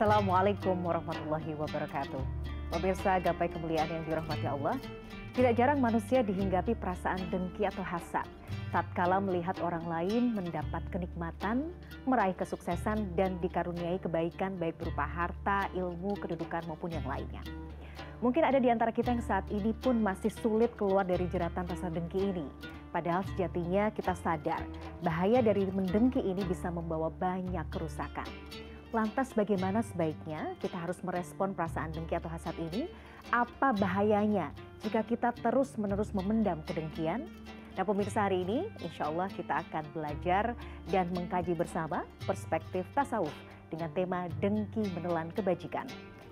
Assalamualaikum warahmatullahi wabarakatuh. Pemirsa gapai kemuliaan yang dirahmati Allah, tidak jarang manusia dihinggapi perasaan dengki atau hasad tatkala melihat orang lain mendapat kenikmatan, meraih kesuksesan dan dikaruniai kebaikan baik berupa harta, ilmu, kedudukan maupun yang lainnya. Mungkin ada di antara kita yang saat ini pun masih sulit keluar dari jeratan rasa dengki ini. Padahal sejatinya kita sadar bahaya dari mendengki ini bisa membawa banyak kerusakan. Lantas bagaimana sebaiknya kita harus merespon perasaan dengki atau hasad ini? Apa bahayanya jika kita terus-menerus memendam kedengkian? Nah pemirsa hari ini insya Allah kita akan belajar dan mengkaji bersama perspektif tasawuf dengan tema dengki menelan kebajikan.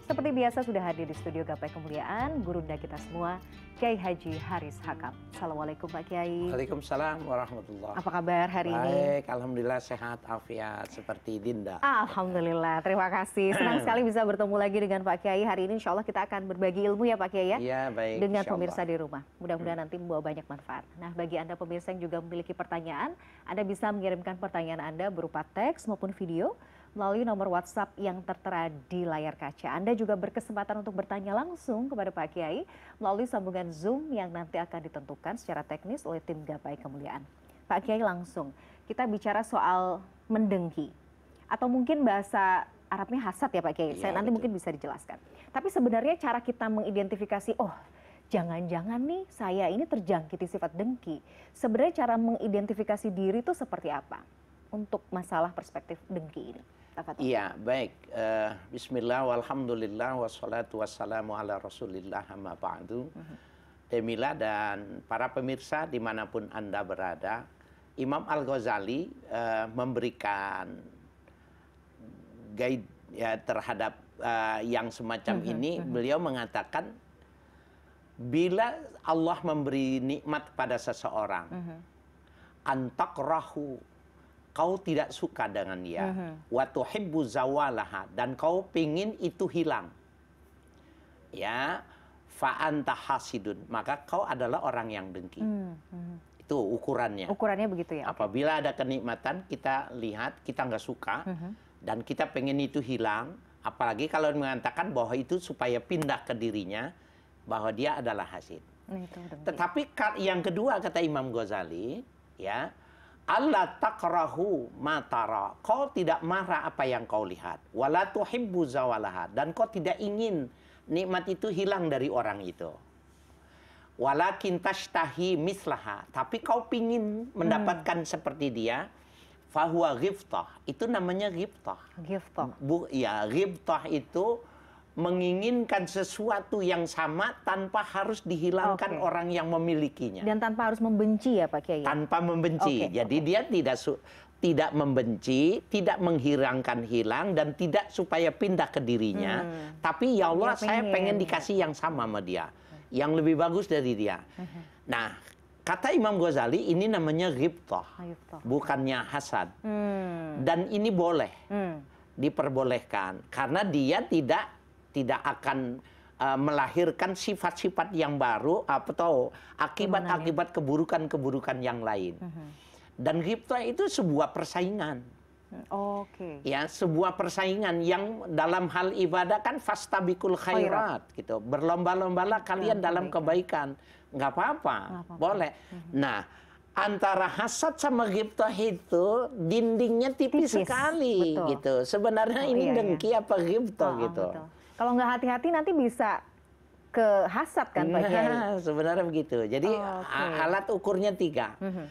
Seperti biasa sudah hadir di studio Gapai Kemuliaan, gurunda kita semua, Kiai Haji Haris Hakam. Assalamualaikum Pak Kiai. Waalaikumsalam warahmatullahi Apa kabar hari Baik, ini? Baik, Alhamdulillah sehat, afiat, seperti Dinda. Alhamdulillah, terima kasih. Senang sekali bisa bertemu lagi dengan Pak Kiai. Hari ini insya Allah kita akan berbagi ilmu ya Pak Kiai ya. Iya, baik. Dengan pemirsa di rumah. Mudah-mudahan hmm. nanti membawa banyak manfaat. Nah, bagi Anda pemirsa yang juga memiliki pertanyaan, Anda bisa mengirimkan pertanyaan Anda berupa teks maupun video melalui nomor WhatsApp yang tertera di layar kaca. Anda juga berkesempatan untuk bertanya langsung kepada Pak Kiai melalui sambungan Zoom yang nanti akan ditentukan secara teknis oleh tim Gapai Kemuliaan. Pak Kiai langsung, kita bicara soal mendengki atau mungkin bahasa Arabnya hasad ya Pak Kiai. Ya, Saya nanti betul. mungkin bisa dijelaskan. Tapi sebenarnya cara kita mengidentifikasi, oh jangan-jangan nih saya ini terjangkiti sifat dengki. Sebenarnya cara mengidentifikasi diri itu seperti apa untuk masalah perspektif dengki ini? Fatah. Iya, baik. Uh, Bismillah, walhamdulillah, wassalatu wassalamu ala rasulillah, amma ba'du. Demila mm-hmm. dan para pemirsa dimanapun Anda berada, Imam Al-Ghazali uh, memberikan guide ya, terhadap uh, yang semacam mm-hmm, ini. Mm-hmm. Beliau mengatakan, bila Allah memberi nikmat pada seseorang, mm-hmm. antakrahu kau tidak suka dengan dia. Waktu tuhibbu zawalaha dan kau pingin itu hilang. Ya, fa'anta hasidun, maka kau adalah orang yang dengki. Hmm. hmm. Itu ukurannya. Ukurannya begitu ya. Apabila ada kenikmatan kita lihat kita nggak suka hmm. dan kita pengen itu hilang, apalagi kalau mengatakan bahwa itu supaya pindah ke dirinya bahwa dia adalah hasid. Nah, itu Tetapi yang kedua kata Imam Ghazali, ya Allah takrahu matara. Kau tidak marah apa yang kau lihat. Wala tuhibbu zawalaha. Dan kau tidak ingin nikmat itu hilang dari orang itu. Walakin tashtahi mislaha. Tapi kau pingin mendapatkan hmm. seperti dia. Fahuwa ghiftah. Itu namanya ghiftah. Ghiftah. Bu, ya, ghiftah itu menginginkan sesuatu yang sama tanpa harus dihilangkan okay. orang yang memilikinya. Dan tanpa harus membenci ya Pak Kiai. Tanpa membenci. Okay. Jadi okay. dia tidak tidak membenci, tidak menghilangkan hilang dan tidak supaya pindah ke dirinya, hmm. tapi ya Allah dia saya pengen dikasih yang sama sama dia, yang lebih bagus dari dia. Hmm. Nah, kata Imam Ghazali ini namanya ghibtah, ah, bukannya hasad. Hmm. Dan ini boleh. Hmm diperbolehkan karena dia tidak tidak akan uh, melahirkan sifat-sifat yang baru atau akibat-akibat ya? keburukan-keburukan yang lain. Mm-hmm. Dan Gipta itu sebuah persaingan. Oh, Oke. Okay. Ya, sebuah persaingan yang dalam hal ibadah kan fastabikul khairat, khairat. gitu. Berlomba-lombalah iya, kalian ya, dalam kebaikan. Nggak apa-apa, boleh. Mm-hmm. Nah, antara hasad sama ghibtah itu dindingnya tipis, tipis sekali betul. gitu. Sebenarnya oh, ini iya, dengki iya. apa ghibtah oh, gitu. Kalau nggak hati-hati nanti bisa ke hasad kan Pak Kiai? sebenarnya begitu. Jadi oh, okay. alat ukurnya tiga. Mm -hmm.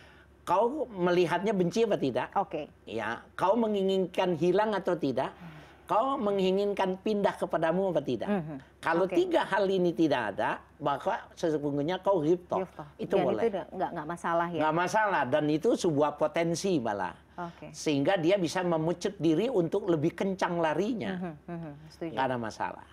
Kau melihatnya benci apa tidak? Oke. Okay. Ya, kau menginginkan hilang atau tidak? Kau menginginkan pindah kepadamu apa tidak? Mm -hmm. Kalau okay. tiga hal ini tidak ada, maka sesungguhnya kau hipto. Itu ya, boleh. Itu enggak masalah ya. Nggak masalah dan itu sebuah potensi malah okay. sehingga dia bisa memucut diri untuk lebih kencang larinya, mm -hmm. Gak ada masalah.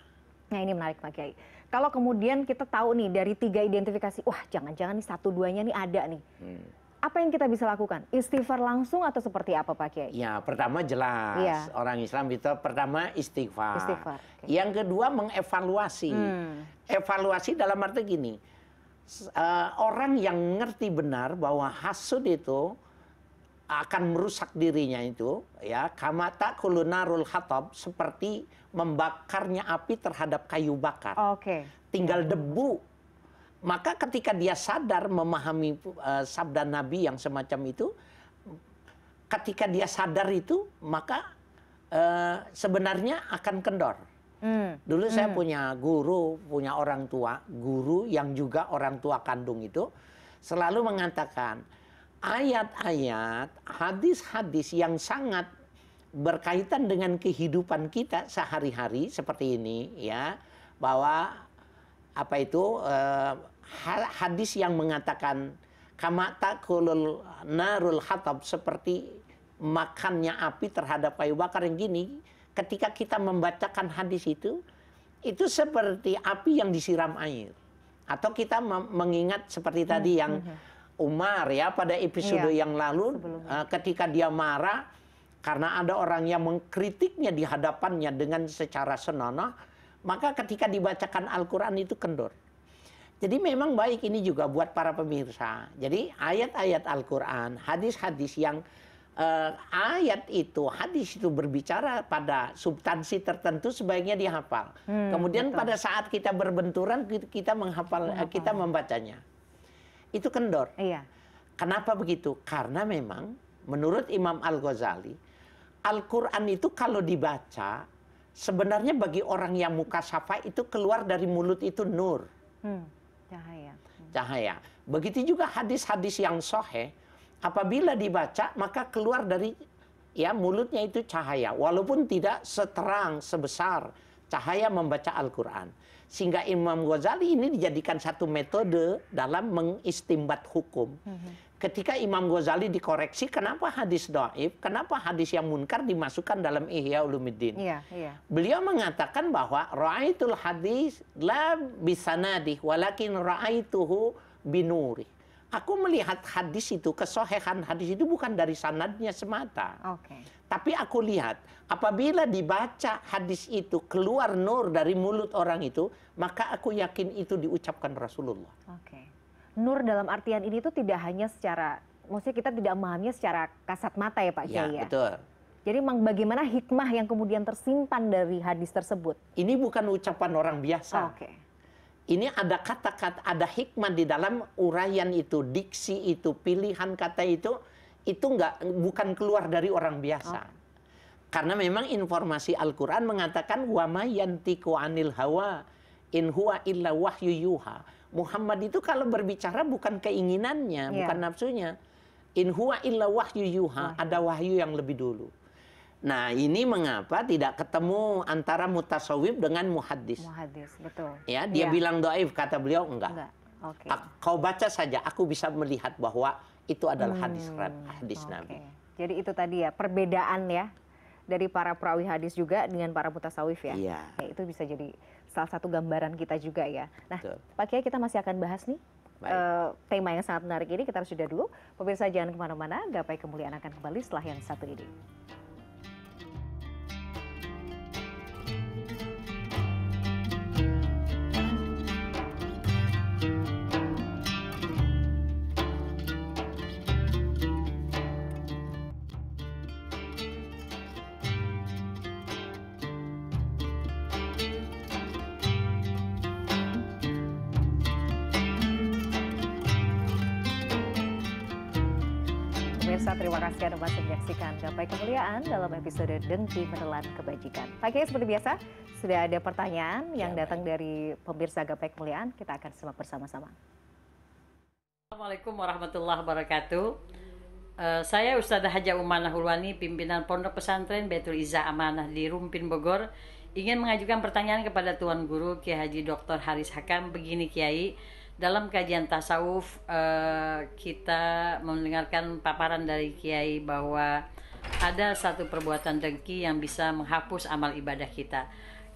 Nah ini menarik Pak Kiai. Kalau kemudian kita tahu nih dari tiga identifikasi, wah jangan-jangan nih satu duanya nih ada nih. Hmm. Apa yang kita bisa lakukan? Istighfar langsung atau seperti apa Pak Kiai? Ya pertama jelas ya. orang Islam itu pertama istighfar. istighfar. Okay. Yang kedua mengevaluasi. Hmm. Evaluasi dalam arti gini, uh, orang yang ngerti benar bahwa hasud itu akan merusak dirinya itu ya kamata kulunarul hatab seperti membakarnya api terhadap kayu bakar. Oke. Okay. Tinggal debu. Maka ketika dia sadar memahami uh, sabda Nabi yang semacam itu ketika dia sadar itu maka uh, sebenarnya akan kendor. Hmm. Dulu hmm. saya punya guru, punya orang tua, guru yang juga orang tua kandung itu selalu mengatakan ayat-ayat, hadis-hadis yang sangat berkaitan dengan kehidupan kita sehari-hari seperti ini ya bahwa apa itu eh, hadis yang mengatakan kama takulul narul hatab seperti makannya api terhadap kayu bakar yang gini ketika kita membacakan hadis itu itu seperti api yang disiram air atau kita mengingat seperti tadi hmm, yang -hmm, hmm. Umar ya pada episode iya, yang lalu uh, ketika dia marah karena ada orang yang mengkritiknya di hadapannya dengan secara senonoh maka ketika dibacakan Al-Qur'an itu kendur. Jadi memang baik ini juga buat para pemirsa. Jadi ayat-ayat Al-Qur'an, hadis-hadis yang uh, ayat itu, hadis itu berbicara pada substansi tertentu sebaiknya dihafal. Hmm, Kemudian betul. pada saat kita berbenturan kita menghafal, eh, menghafal. kita membacanya itu kendor. Iya. Kenapa begitu? Karena memang menurut Imam Al-Ghazali, Al-Quran itu kalau dibaca, sebenarnya bagi orang yang muka safa itu keluar dari mulut itu nur. Hmm, cahaya. Hmm. Cahaya. Begitu juga hadis-hadis yang soheh, apabila dibaca maka keluar dari ya mulutnya itu cahaya. Walaupun tidak seterang, sebesar cahaya membaca Al-Quran. Sehingga Imam Ghazali ini dijadikan satu metode dalam mengistimbat hukum. Mhm. Ketika Imam Ghazali dikoreksi, kenapa hadis do'if, kenapa hadis yang munkar dimasukkan dalam Ihya Ulumuddin. Iya, iya. Beliau mengatakan bahwa ra'aitul hadis la bisanadih walakin ra'aituhu binurih. Aku melihat hadis itu, kesohehan hadis itu bukan dari sanadnya semata. Okay. Tapi aku lihat, apabila dibaca hadis itu keluar nur dari mulut orang itu, maka aku yakin itu diucapkan Rasulullah. Okay. Nur dalam artian ini itu tidak hanya secara, maksudnya kita tidak memahaminya secara kasat mata ya Pak Jaya. ya? betul. Jadi memang bagaimana hikmah yang kemudian tersimpan dari hadis tersebut? Ini bukan ucapan orang biasa. Oke. Okay ini ada kata-kata, ada hikmah di dalam uraian itu, diksi itu, pilihan kata itu, itu enggak, bukan keluar dari orang biasa. Oh. Karena memang informasi Al-Quran mengatakan وَمَا يَنْتِكُ anil hawa إِنْ إِلَّا wahyu yuha. Muhammad itu kalau berbicara bukan keinginannya, yeah. bukan nafsunya. إِنْ illa wahyu yuha, ada wahyu yang lebih dulu. Nah, ini mengapa tidak ketemu antara mutasawib dengan muhadis? muhadis betul. Ya, dia ya. bilang doaif, kata beliau enggak. enggak. Okay. Kau baca saja, aku bisa melihat bahwa itu adalah hadis hmm. hadis okay. Nabi. Jadi itu tadi ya perbedaan ya dari para perawi hadis juga dengan para mutasawif ya. Iya. Ya, itu bisa jadi salah satu gambaran kita juga ya. Nah, Betul. Pak Kiai kita masih akan bahas nih Uh, tema yang sangat menarik ini kita harus sudah dulu. Pemirsa jangan kemana-mana, gapai kemuliaan akan kembali setelah yang satu ini. pemirsa, terima kasih Anda masih menyaksikan Gapai Kemuliaan dalam episode Dengki Menelan Kebajikan. Pak Kiai seperti biasa, sudah ada pertanyaan yang ya, datang baik. dari pemirsa Gapai Kemuliaan, kita akan simak bersama-sama. Assalamualaikum warahmatullahi wabarakatuh. Uh, saya Ustadzah Haja Umanah Hulwani, pimpinan Pondok Pesantren Betul Iza Amanah di Rumpin Bogor, ingin mengajukan pertanyaan kepada Tuan Guru Kiai Haji Dr. Haris Hakam begini Kiai dalam kajian tasawuf eh, kita mendengarkan paparan dari kiai bahwa ada satu perbuatan dengki yang bisa menghapus amal ibadah kita.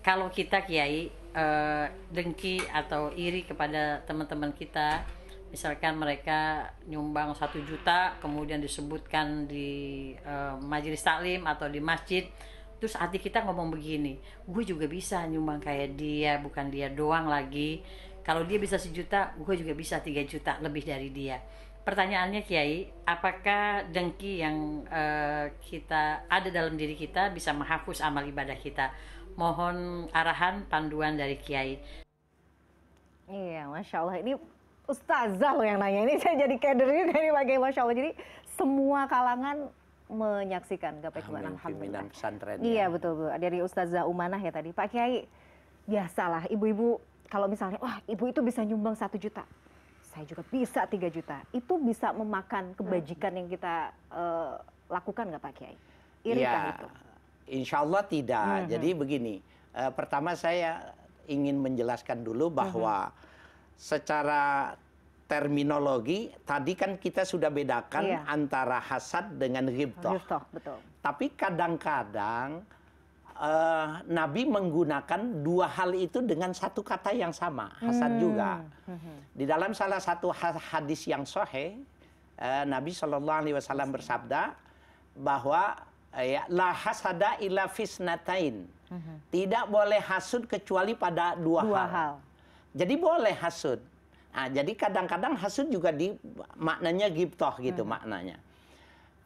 Kalau kita kiai eh, dengki atau iri kepada teman-teman kita, misalkan mereka nyumbang satu juta, kemudian disebutkan di eh, majelis taklim atau di masjid, terus hati kita ngomong begini gue juga bisa nyumbang kayak dia bukan dia doang lagi kalau dia bisa sejuta, gue juga bisa tiga juta lebih dari dia. Pertanyaannya Kiai, apakah dengki yang uh, kita ada dalam diri kita bisa menghapus amal ibadah kita? Mohon arahan, panduan dari Kiai. Iya, masya Allah ini ustazah loh yang nanya ini saya jadi kader ini dari pakai masya Allah jadi semua kalangan menyaksikan gapai kemuliaan alhamdulillah pesantren iya ya. betul betul dari ustazah umanah ya tadi pak kiai biasalah ibu-ibu kalau misalnya wah ibu itu bisa nyumbang satu juta saya juga bisa tiga juta itu bisa memakan hmm. kebajikan yang kita uh, lakukan nggak pak kiai Iri ya, itu insya Allah tidak mm -hmm. jadi begini uh, pertama saya ingin menjelaskan dulu hmm, hmm. bahwa mm -hmm. secara terminologi tadi kan kita sudah bedakan yeah. antara hasad dengan ghibtoh. Betul. Tapi kadang-kadang uh, Nabi menggunakan dua hal itu dengan satu kata yang sama, hasan hmm. juga. Hmm. Di dalam salah satu hadis yang sohe, uh, eh, Nabi Shallallahu Alaihi Wasallam bersabda bahwa eh, ya, la hasada illa fisnatain. Hmm. Tidak boleh hasud kecuali pada dua, dua hal. hal. Jadi boleh hasud. Nah, jadi kadang-kadang hasud juga di maknanya giptoh gitu hmm. maknanya.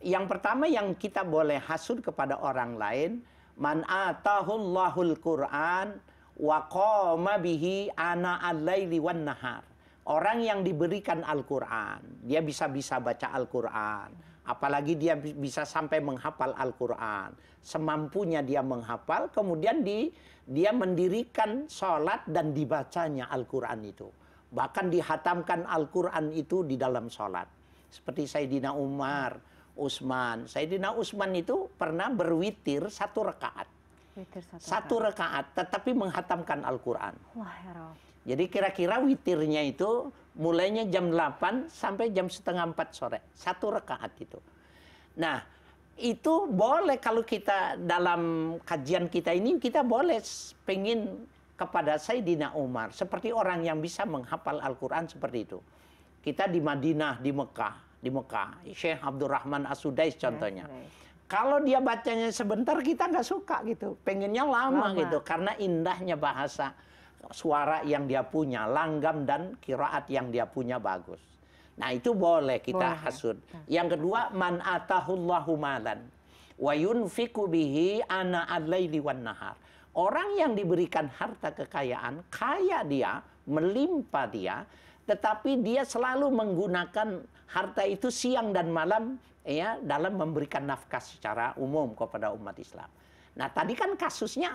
Yang pertama yang kita boleh hasud kepada orang lain Man atahullahul Qur'an wa qama bihi ana al-laili wan nahar. Orang yang diberikan Al-Qur'an, dia bisa-bisa baca Al-Qur'an, apalagi dia bisa sampai menghafal Al-Qur'an. Semampunya dia menghafal, kemudian di dia mendirikan sholat dan dibacanya Al-Qur'an itu. Bahkan dihatamkan Al-Qur'an itu di dalam sholat. Seperti Sayyidina Umar, Utsman. Sayyidina Usman itu pernah berwitir satu rekaat. Witir satu, satu rekaat, tetapi menghatamkan Al-Quran. Ya Jadi kira-kira witirnya itu mulainya jam 8 sampai jam setengah 4 sore. Satu rekaat itu. Nah, itu boleh kalau kita dalam kajian kita ini, kita boleh pengen kepada Sayyidina Umar. Seperti orang yang bisa menghafal Al-Quran seperti itu. Kita di Madinah, di Mekah di Mekah. Syekh Abdurrahman Asudais hmm, contohnya. Hmm. Kalau dia bacanya sebentar kita nggak suka gitu. Pengennya lama, lama gitu karena indahnya bahasa suara yang dia punya, langgam dan kiraat yang dia punya bagus. Nah, itu boleh kita boleh. hasud. Hmm. Yang kedua man atahullahu malan wa yunfiku bihi ana al wan nahar. Orang yang diberikan harta kekayaan, kaya dia, melimpah dia, tetapi dia selalu menggunakan harta itu siang dan malam ya dalam memberikan nafkah secara umum kepada umat Islam. Nah tadi kan kasusnya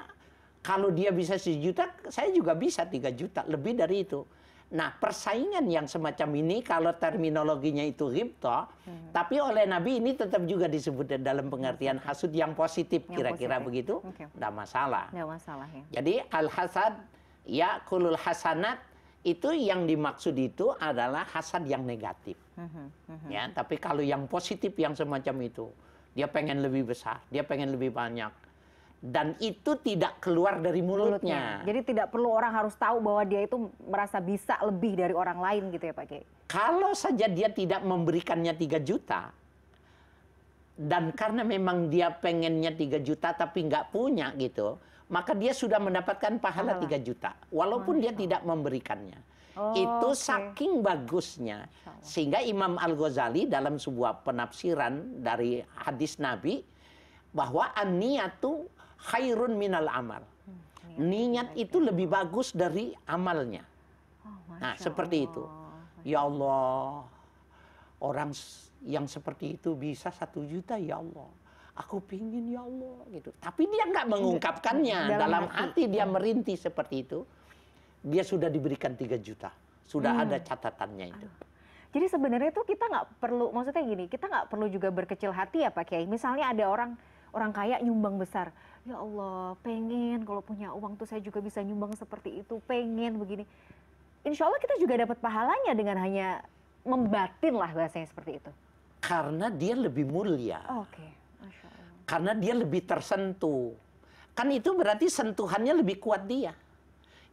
kalau dia bisa sejuta saya juga bisa tiga juta lebih dari itu. Nah persaingan yang semacam ini kalau terminologinya itu ribto, hmm. tapi oleh Nabi ini tetap juga disebut dalam pengertian hasud yang positif kira-kira begitu, okay. tidak masalah. Tidak masalah ya. Jadi al hasad ya kulul hasanat itu yang dimaksud itu adalah hasad yang negatif. Mm-hmm. Ya, tapi kalau yang positif yang semacam itu, dia pengen lebih besar, dia pengen lebih banyak. Dan itu tidak keluar dari mulutnya. mulutnya. Jadi tidak perlu orang harus tahu bahwa dia itu merasa bisa lebih dari orang lain gitu ya Pak Kiai. Kalau saja dia tidak memberikannya 3 juta, dan karena memang dia pengennya 3 juta tapi nggak punya gitu, maka dia sudah mendapatkan pahala tiga 3 juta walaupun Masya. dia tidak memberikannya. Oh, itu okay. saking bagusnya sehingga Imam Al-Ghazali dalam sebuah penafsiran dari hadis Nabi bahwa an-niyatu khairun minal amal. Hmm, niat, itu lebih bagus dari amalnya. Oh, nah, seperti itu. Ya Allah, orang yang seperti itu bisa satu juta ya Allah aku pingin ya Allah gitu tapi dia nggak iya, mengungkapkannya dalam, dalam hati. dia iya. merintih seperti itu dia sudah diberikan tiga juta sudah hmm. ada catatannya itu jadi sebenarnya itu kita nggak perlu maksudnya gini kita nggak perlu juga berkecil hati ya Pak Kiai misalnya ada orang orang kaya nyumbang besar ya Allah pengen kalau punya uang tuh saya juga bisa nyumbang seperti itu pengen begini Insya Allah kita juga dapat pahalanya dengan hanya membatin lah bahasanya seperti itu? Karena dia lebih mulia. Oh, Oke. Okay. Karena dia lebih tersentuh. Kan itu berarti sentuhannya lebih kuat dia.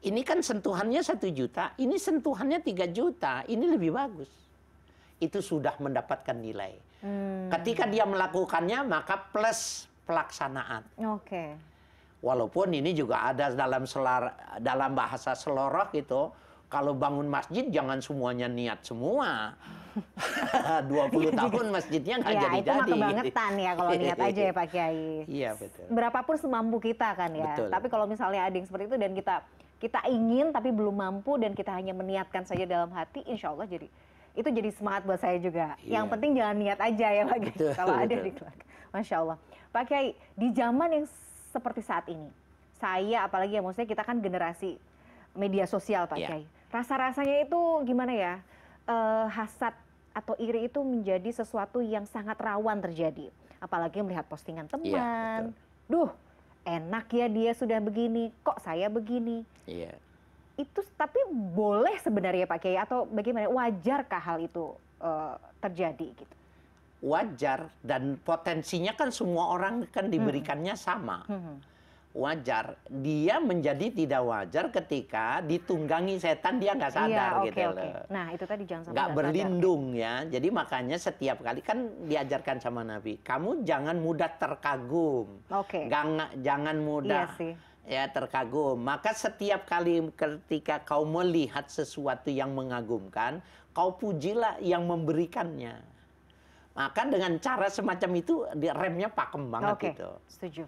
Ini kan sentuhannya satu juta, ini sentuhannya tiga juta, ini lebih bagus. Itu sudah mendapatkan nilai. Hmm. Ketika dia melakukannya, maka plus pelaksanaan. Oke. Okay. Walaupun ini juga ada dalam selar, dalam bahasa seloroh gitu, kalau bangun masjid jangan semuanya niat semua. 20 tahun masjidnya nggak jadi-jadi. Iya, ya, itu mah kebangetan ya kalau niat aja ya Pak Kiai. Iya betul. Berapapun semampu kita kan ya. Betul. Tapi kalau misalnya ada yang seperti itu dan kita kita ingin tapi belum mampu dan kita hanya meniatkan saja dalam hati, insya Allah jadi itu jadi semangat buat saya juga. Iya. Yang penting jangan niat aja ya Pak Kiai. Kalau ada di keluarga. Masya Allah. Pak Kiai, di zaman yang seperti saat ini, saya apalagi ya maksudnya kita kan generasi media sosial Pak yeah. Kiai Rasa-rasanya itu gimana ya? Eh, hasad atau iri itu menjadi sesuatu yang sangat rawan terjadi. Apalagi melihat postingan iya, teman. Iya, Duh, enak ya dia sudah begini, kok saya begini. Iya. Itu tapi boleh sebenarnya Pak Kiai atau bagaimana? Wajarkah hal itu uh, terjadi gitu? Wajar dan potensinya kan semua orang kan hmm. diberikannya hmm. sama. Hmm. hmm wajar. Dia menjadi tidak wajar ketika ditunggangi setan dia nggak iya, sadar iya, okay, gitu okay. loh. Nah itu tadi jangan sampai nggak berlindung sadar. ya. Jadi makanya setiap kali kan diajarkan sama Nabi, kamu jangan mudah terkagum, okay. jangan mudah. Iya sih ya terkagum. Maka setiap kali ketika kau melihat sesuatu yang mengagumkan, kau pujilah yang memberikannya. Maka dengan cara semacam itu remnya pakem banget okay. gitu. Setuju.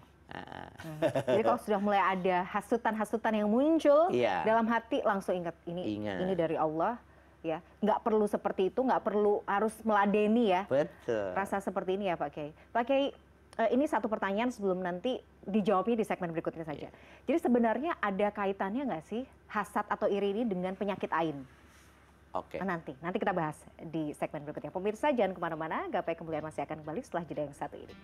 Jadi kalau sudah mulai ada hasutan-hasutan yang muncul yeah. dalam hati langsung ingat ini ingat. ini dari Allah ya. Nggak perlu seperti itu, nggak perlu harus meladeni ya. Betul. Rasa seperti ini ya Pak Kiai. Pak Kiai eh, ini satu pertanyaan sebelum nanti dijawabnya di segmen berikutnya saja. Yeah. Jadi sebenarnya ada kaitannya nggak sih hasad atau iri ini dengan penyakit ain? Oke. Okay. Nah, nanti, nanti kita bahas di segmen berikutnya. Pemirsa jangan kemana-mana, gapai kemuliaan masih akan kembali setelah jeda yang satu ini.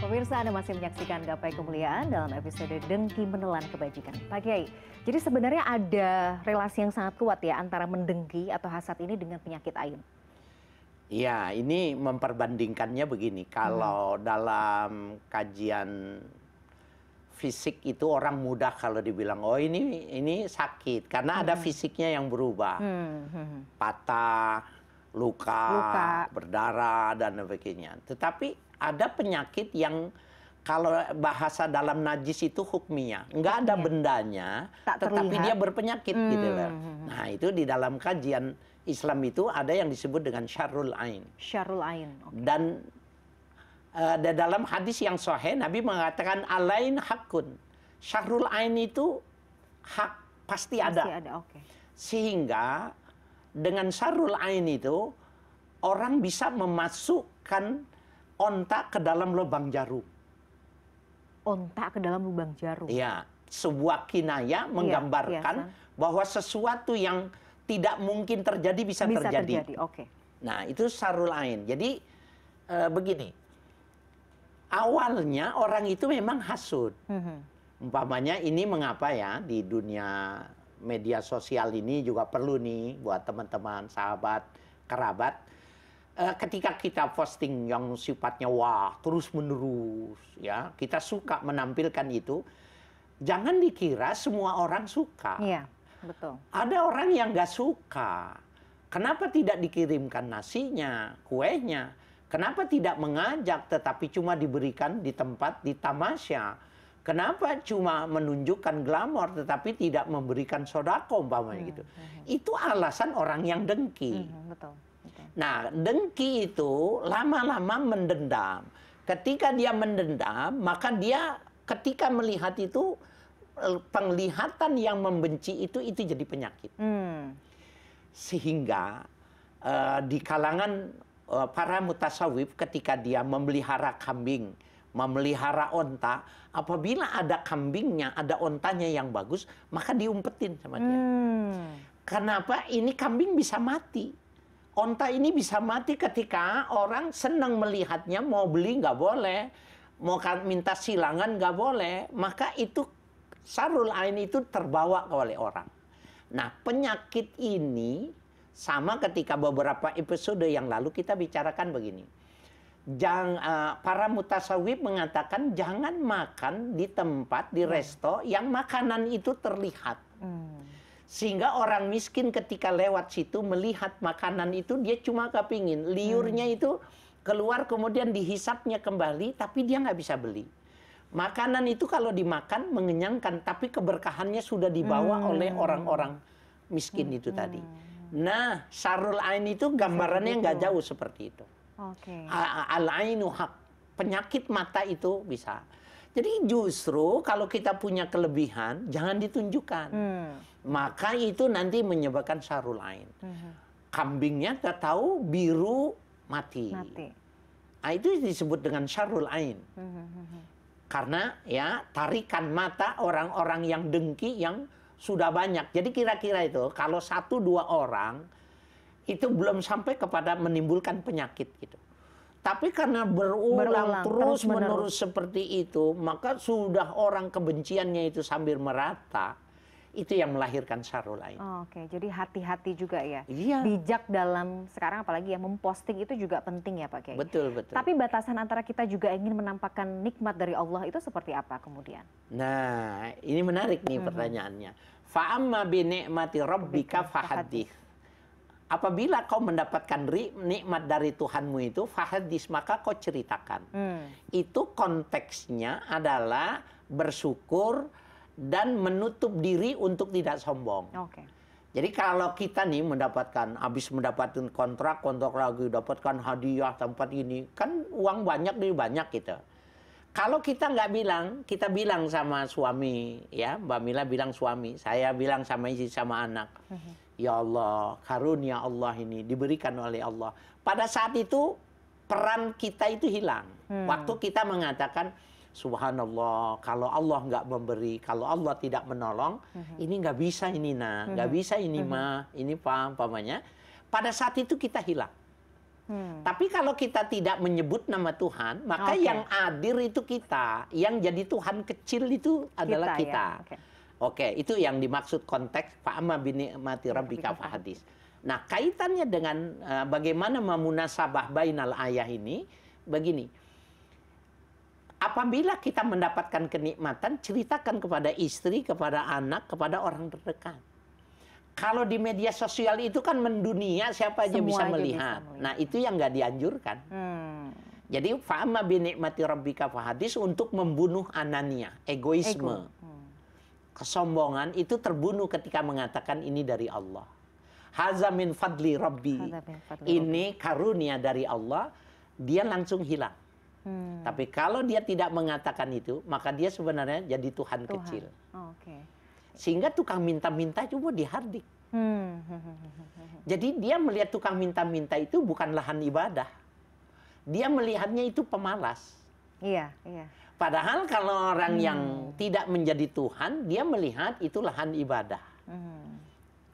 Pemirsa Anda masih menyaksikan Gapai Kemuliaan dalam episode Dengki Menelan Kebajikan. Pak Kiai, jadi sebenarnya ada relasi yang sangat kuat ya antara mendengki atau hasad ini dengan penyakit ain. Iya, ini memperbandingkannya begini. Kalau hmm. dalam kajian fisik itu orang mudah kalau dibilang oh ini ini sakit karena hmm. ada fisiknya yang berubah hmm, hmm, hmm. patah luka, luka berdarah dan sebagainya tetapi ada penyakit yang kalau bahasa dalam najis itu hukmia, nggak ada iya. bendanya, tak tetapi dia berpenyakit gitu hmm. gitu loh. Hmm, hmm. Nah itu di dalam kajian Islam itu ada yang disebut dengan syarul ain. Syarul ain. Okay. Dan uh, dalam hadis yang sahih Nabi mengatakan alain hakun. Syarul ain itu hak pasti, pasti ada. ada okay. Sehingga dengan syarul ain itu orang bisa memasukkan ontak ke dalam lubang jarum. Ontak ke dalam lubang jarum. Iya, sebuah kinaya iya, menggambarkan ya, bahwa sesuatu yang tidak mungkin terjadi bisa, bisa terjadi. terjadi. Oke. Okay. Nah, itu sarul lain. Jadi e, begini. Awalnya orang itu memang hasud. Mm -hmm. Umpamanya ini mengapa ya di dunia media sosial ini juga perlu nih buat teman-teman, sahabat, kerabat Eh, ketika kita posting yang sifatnya wah terus menerus ya kita suka menampilkan itu jangan dikira semua orang suka iya betul ada orang yang nggak suka kenapa tidak dikirimkan nasinya kuenya kenapa tidak mengajak tetapi cuma diberikan di tempat di tamasya Kenapa cuma menunjukkan glamor tetapi tidak memberikan sodako umpamanya hmm, gitu? Hmm. hmm. Itu alasan orang yang dengki. Hmm, betul. Nah, dengki itu lama-lama mendendam. Ketika dia mendendam, maka dia ketika melihat itu eh, penglihatan yang membenci itu itu jadi penyakit. Hmm. Sehingga uh, di kalangan uh, para mutasawif ketika dia memelihara kambing, memelihara onta, apabila ada kambingnya, ada ontanya yang bagus, maka diumpetin sama dia. Hmm. Kenapa ini kambing bisa mati? onta ini bisa mati ketika orang senang melihatnya mau beli nggak boleh mau minta silangan nggak boleh maka itu sarul ain itu terbawa oleh orang nah penyakit ini sama ketika beberapa episode yang lalu kita bicarakan begini Jang, uh, para mutasawif mengatakan jangan makan di tempat di hmm. resto yang makanan itu terlihat hmm. Sehingga orang miskin ketika lewat situ melihat makanan itu dia cuma kepingin. Liurnya hmm. itu keluar kemudian dihisapnya kembali tapi dia nggak bisa beli. Makanan itu kalau dimakan mengenyangkan tapi keberkahannya sudah dibawa hmm. oleh orang-orang miskin hmm. itu tadi. Nah, Sarul Ain itu gambarannya nggak jauh seperti itu. Okay. Al-ainu hak. Penyakit mata itu bisa. Jadi justru kalau kita punya kelebihan, jangan ditunjukkan. Hmm maka itu nanti menyebabkan saru lain. Uh-huh. Kambingnya nggak tahu biru mati. mati. Nah, itu disebut dengan syarul ain. Mhm, mhm. Karena ya tarikan mata orang-orang yang dengki yang sudah banyak. Jadi kira-kira itu kalau satu dua orang itu belum sampai kepada menimbulkan penyakit gitu. Tapi karena berulang, berulang terus, terus menerus seperti itu, maka sudah orang kebenciannya itu sambil merata itu yang melahirkan syarul lain. Oh, Oke, okay. jadi hati-hati juga ya. Iya. Bijak dalam sekarang apalagi ya memposting itu juga penting ya Pak Kiai. Betul, betul. Tapi batasan antara kita juga ingin menampakkan nikmat dari Allah itu seperti apa kemudian? Nah, ini menarik nih pertanyaannya. -hmm. pertanyaannya. Fa'amma bi nikmati rabbika fahadith. Apabila kau mendapatkan nikmat dari Tuhanmu itu, fahadis maka kau ceritakan. Hmm. Itu konteksnya adalah bersyukur, dan menutup diri untuk tidak sombong. Okay. Jadi kalau kita nih mendapatkan, habis mendapatkan kontrak, kontrak lagi, dapatkan hadiah tempat ini, kan uang banyak nih banyak kita. Gitu. Kalau kita nggak bilang, kita bilang sama suami, ya Mbak Mila bilang suami, saya bilang sama istri sama anak, mhm. ya Allah karunia Allah ini diberikan oleh Allah. Pada saat itu peran kita itu hilang. Hmm. Waktu kita mengatakan subhanallah kalau Allah nggak memberi kalau Allah tidak menolong mm-hmm. ini nggak bisa ini nah nggak mm-hmm. bisa ini mm-hmm. ma, ini paham pamannya pada saat itu kita hilang Hmm. Tapi kalau kita tidak menyebut nama Tuhan, maka okay. yang hadir itu kita, yang jadi Tuhan kecil itu adalah kita. Ya. kita. Ya. Oke, okay. okay, itu yang dimaksud konteks Fa'ama bini mati rabbika fahadis. Nah, kaitannya dengan uh, bagaimana memunasabah bainal ayah ini, begini apabila kita mendapatkan kenikmatan, ceritakan kepada istri, kepada anak, kepada orang terdekat. Kalau di media sosial itu kan mendunia, siapa aja bisa melihat. Bisa melihat. Nah itu yang nggak dianjurkan. Hmm. Jadi fa'amma binikmati rabbika fahadis untuk membunuh anania, egoisme. Ego. Hmm. Kesombongan itu terbunuh ketika mengatakan ini dari Allah. Hazamin fadli rabbi. Ini karunia dari Allah. Dia langsung hilang Hmm. Tapi kalau dia tidak mengatakan itu, maka dia sebenarnya jadi Tuhan, Tuhan. kecil. Oh, okay. Sehingga tukang minta-minta cuma dihardik. Hmm. Jadi dia melihat tukang minta-minta itu bukan lahan ibadah. Dia melihatnya itu pemalas. Iya, iya. Padahal kalau orang hmm. yang tidak menjadi Tuhan, dia melihat itu lahan ibadah. Hmm.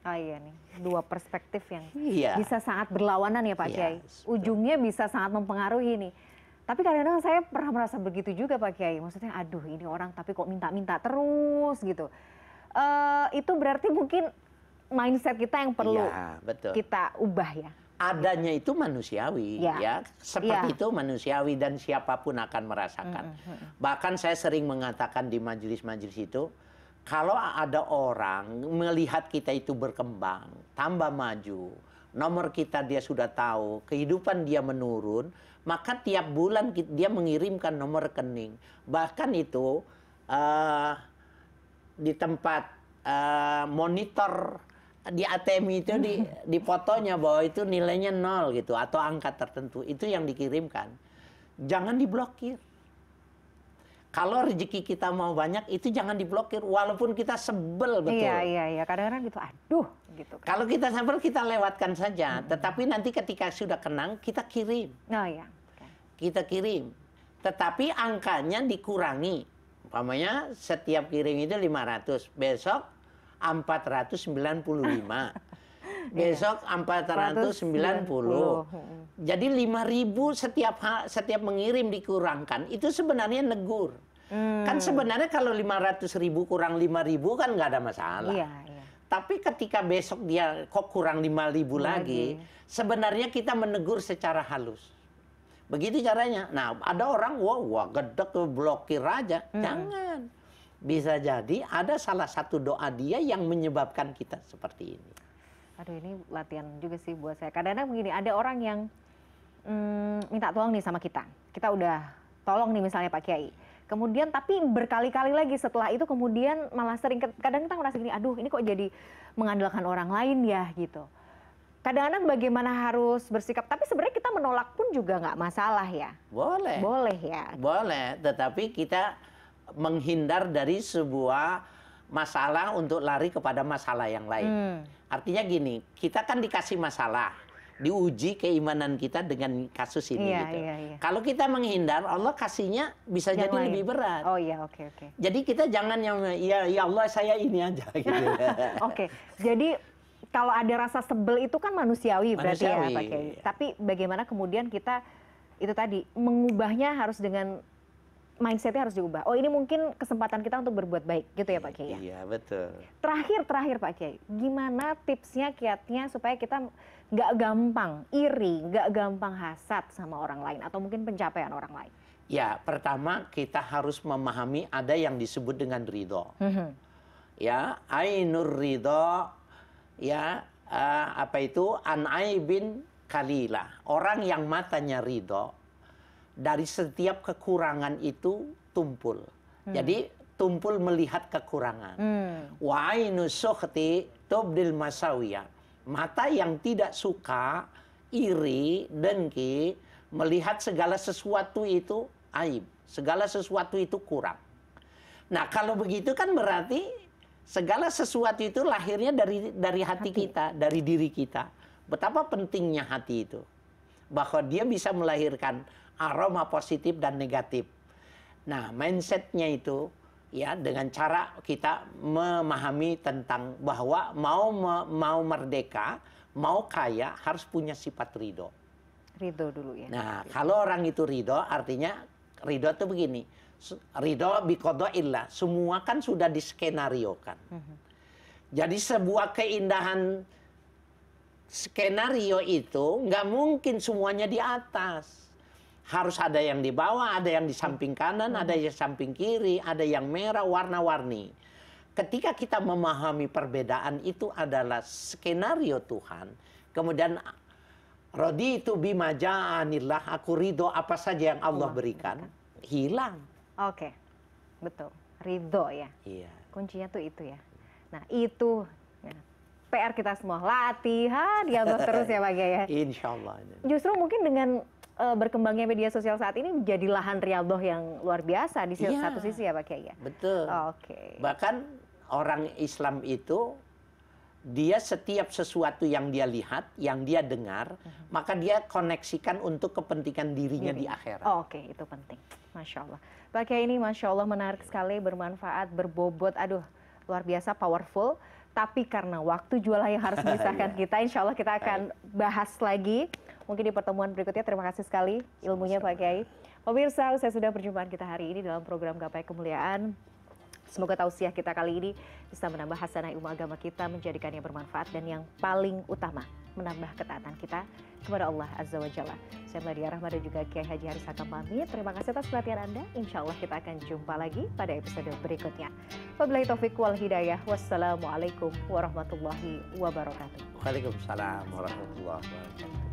Oh iya nih, dua perspektif yang iya. bisa sangat berlawanan ya Pak iya, Kiai. Ujungnya bisa sangat mempengaruhi nih tapi kadang-kadang saya pernah merasa begitu juga Pak Kiai. Maksudnya aduh ini orang tapi kok minta-minta terus gitu. Uh, itu berarti mungkin mindset kita yang perlu ya, betul. kita ubah ya. Adanya itu manusiawi ya. ya. Seperti ya. itu manusiawi dan siapapun akan merasakan. -hmm. Bahkan saya sering mengatakan di majelis-majelis itu kalau ada orang melihat kita itu berkembang, tambah maju, nomor kita dia sudah tahu, kehidupan dia menurun, maka tiap bulan dia mengirimkan nomor rekening. Bahkan itu uh, di tempat uh, monitor di ATM itu di di fotonya bahwa itu nilainya nol gitu atau angka tertentu itu yang dikirimkan. Jangan diblokir. Kalau rezeki kita mau banyak itu jangan diblokir walaupun kita sebel iya, betul. Iya iya iya kadang-kadang gitu aduh gitu. Kan. Kalau kita sebel kita lewatkan saja, hmm. tetapi nanti ketika sudah kenang kita kirim. oh, iya kita kirim. Tetapi angkanya dikurangi. Umpamanya setiap kirim itu 500. Besok 495. Iya. Besok 490. puluh. Jadi 5000 setiap setiap mengirim dikurangkan. Itu sebenarnya negur. Hmm. Kan sebenarnya kalau 500 ribu kurang 5 ribu kan nggak ada masalah. Iya, iya. Tapi ketika besok dia kok kurang 5 ribu lagi, lagi, sebenarnya kita menegur secara halus. Begitu caranya. Nah, ada orang wah wah gedek blokir aja. Hmm. Jangan. Bisa jadi ada salah satu doa dia yang menyebabkan kita seperti ini. Aduh ini latihan juga sih buat saya. Kadang-kadang begini, ada orang yang mm, minta tolong nih sama kita. Kita udah tolong nih misalnya Pak Kiai. Kemudian tapi berkali-kali lagi setelah itu kemudian malah sering kadang kita merasa gini, aduh ini kok jadi mengandalkan orang lain ya gitu kadang-kadang bagaimana harus bersikap tapi sebenarnya kita menolak pun juga nggak masalah ya boleh boleh ya boleh tetapi kita menghindar dari sebuah masalah untuk lari kepada masalah yang lain hmm. artinya gini kita kan dikasih masalah diuji keimanan kita dengan kasus ini iya, gitu. Iya, iya. Kalau kita menghindar, Allah kasihnya bisa yang jadi lain. lebih berat. Oh iya, oke okay, oke. Okay. Jadi kita jangan yang ya ya Allah saya ini aja gitu. oke. Okay. Jadi kalau ada rasa sebel itu kan manusiawi, manusiawi. berarti ya Pak Kiai. Tapi bagaimana kemudian kita itu tadi mengubahnya harus dengan mindsetnya harus diubah. Oh ini mungkin kesempatan kita untuk berbuat baik gitu ya Pak Kiai. Ya? Iya betul. Terakhir terakhir Pak Kiai, gimana tipsnya kiatnya supaya kita nggak gampang iri, nggak gampang hasad sama orang lain atau mungkin pencapaian orang lain? Ya pertama kita harus memahami ada yang disebut dengan ridho. Mm -hmm. Ya ainur ridho ya uh, apa itu An'ai bin Kalila, orang yang matanya ridho dari setiap kekurangan itu tumpul. Hmm. Jadi tumpul melihat kekurangan. Hmm. Wa ainu tubdil masawiya. Mata yang tidak suka, iri, dengki melihat segala sesuatu itu aib, segala sesuatu itu kurang. Nah, kalau begitu kan berarti segala sesuatu itu lahirnya dari dari hati, hati kita, dari diri kita. Betapa pentingnya hati itu. Bahwa dia bisa melahirkan aroma positif dan negatif. Nah, mindsetnya itu ya dengan cara kita memahami tentang bahwa mau mau merdeka, mau kaya harus punya sifat ridho. Ridho dulu ya. Nah, kalau orang itu ridho artinya ridho itu begini ridho illa. semua kan sudah diskenariokan. Mm-hmm. Jadi sebuah keindahan skenario itu nggak mungkin semuanya di atas. Harus ada yang di bawah, ada yang di samping kanan, ada yang di samping kiri, ada yang merah, warna-warni. Ketika kita memahami perbedaan itu adalah skenario Tuhan, kemudian Rodi itu bimaja anillah aku ridho apa saja yang Allah berikan, hilang. Oke, betul. Ridho ya. Iya. Kuncinya tuh itu ya. Nah itu ya. PR kita semua latihan ya terus ya Pak ya. Insya Allah. Justru mungkin dengan eh, berkembangnya media sosial saat ini menjadi lahan rialdoh yang luar biasa di ya, satu sisi ya Pak Kiai ya. Betul. Oke. Okay. Bahkan orang Islam itu dia setiap sesuatu yang dia lihat, yang dia dengar, -huh. Mhm. maka dia koneksikan untuk kepentingan dirinya Diri. di akhirat. Oh, Oke, okay. itu penting. Masya Allah. Pak ini Masya Allah menarik sekali, bermanfaat, berbobot. Aduh, luar biasa, powerful. Tapi karena waktu jualah yang harus memisahkan yeah. kita, insya Allah kita akan bahas lagi. Mungkin di pertemuan berikutnya, terima kasih sekali ilmunya Sama -sama. Pak Kiai. Pemirsa, usai sudah perjumpaan kita hari ini dalam program Gapai Kemuliaan. Semoga tausiah kita kali ini bisa menambah hasanah ilmu agama kita, menjadikannya bermanfaat dan yang paling utama menambah ketaatan kita kepada Allah Azza wa Jalla. Saya Meladia Rahman dan juga Kiai Haji Harisaka pamit. Terima kasih atas perhatian Anda. Insya Allah kita akan jumpa lagi pada episode berikutnya. Wabillahi taufiq wal hidayah. Wassalamualaikum warahmatullahi wabarakatuh. Waalaikumsalam warahmatullahi wabarakatuh.